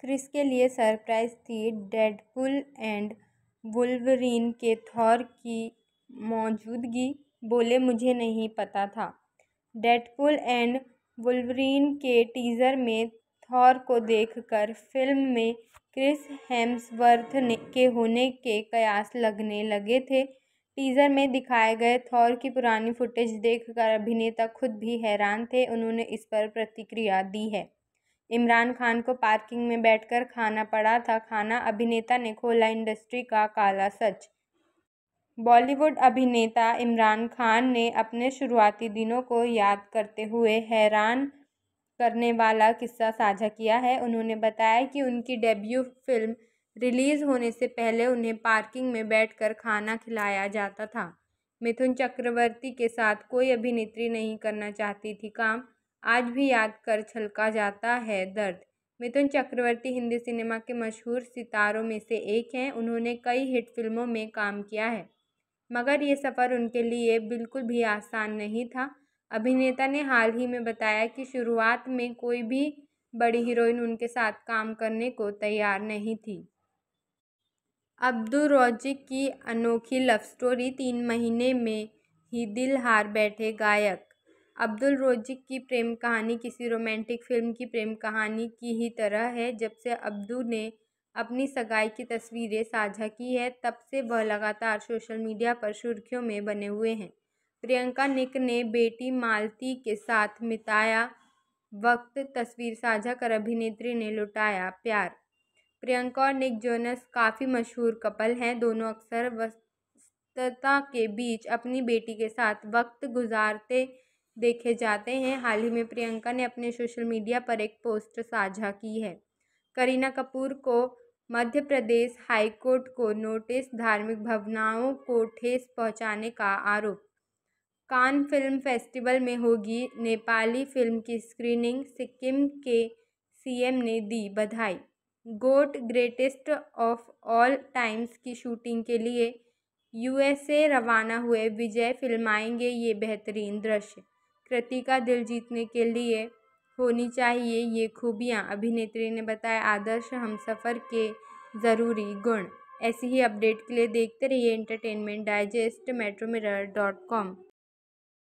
Chris के लिए surprise थी डेडपुल एंड वुल्वरीन के थॉर की मौजूदगी बोले मुझे नहीं पता था डेडपुल एंड वुल्वरीन के टीज़र में थॉर को देखकर फिल्म में क्रिस हेम्सवर्थ ने के होने के कयास लगने लगे थे टीजर में दिखाए गए थॉर की पुरानी फुटेज देखकर अभिनेता खुद भी हैरान थे उन्होंने इस पर प्रतिक्रिया दी है इमरान खान को पार्किंग में बैठकर खाना पड़ा था खाना अभिनेता ने खोला इंडस्ट्री का काला सच बॉलीवुड अभिनेता इमरान खान ने अपने शुरुआती दिनों को याद करते हुए हैरान करने वाला किस्सा साझा किया है उन्होंने बताया कि उनकी डेब्यू फिल्म रिलीज़ होने से पहले उन्हें पार्किंग में बैठकर खाना खिलाया जाता था मिथुन चक्रवर्ती के साथ कोई अभिनेत्री नहीं करना चाहती थी काम आज भी याद कर छलका जाता है दर्द मिथुन चक्रवर्ती हिंदी सिनेमा के मशहूर सितारों में से एक हैं उन्होंने कई हिट फिल्मों में काम किया है मगर ये सफ़र उनके लिए बिल्कुल भी आसान नहीं था अभिनेता ने हाल ही में बताया कि शुरुआत में कोई भी बड़ी हीरोइन उनके साथ काम करने को तैयार नहीं थी अब्दुल रोजिक की अनोखी लव स्टोरी तीन महीने में ही दिल हार बैठे गायक अब्दुल रोजिक की प्रेम कहानी किसी रोमांटिक फिल्म की प्रेम कहानी की ही तरह है जब से अब्दू ने अपनी सगाई की तस्वीरें साझा की है तब से वह लगातार सोशल मीडिया पर सुर्खियों में बने हुए हैं प्रियंका निक ने बेटी मालती के साथ मिताया वक्त तस्वीर साझा कर अभिनेत्री ने लुटाया प्यार प्रियंका और निक जोनस काफ़ी मशहूर कपल हैं दोनों अक्सर वस्तता के बीच अपनी बेटी के साथ वक्त गुजारते देखे जाते हैं हाल ही में प्रियंका ने अपने सोशल मीडिया पर एक पोस्ट साझा की है करीना कपूर को मध्य प्रदेश हाईकोर्ट को नोटिस धार्मिक भावनाओं को ठेस पहुंचाने का आरोप कान फिल्म फेस्टिवल में होगी नेपाली फिल्म की स्क्रीनिंग सिक्किम के सीएम ने दी बधाई GOAT greatest of all times की शूटिंग के लिए यूएसए रवाना हुए विजय फिल्माएंगे ये बेहतरीन दृश्य कृति का दिल जीतने के लिए होनी चाहिए ये खूबियाँ अभिनेत्री ने बताया आदर्श हम सफ़र के ज़रूरी गुण ऐसी ही अपडेट के लिए देखते रहिए entertainment digest metro mirror dot com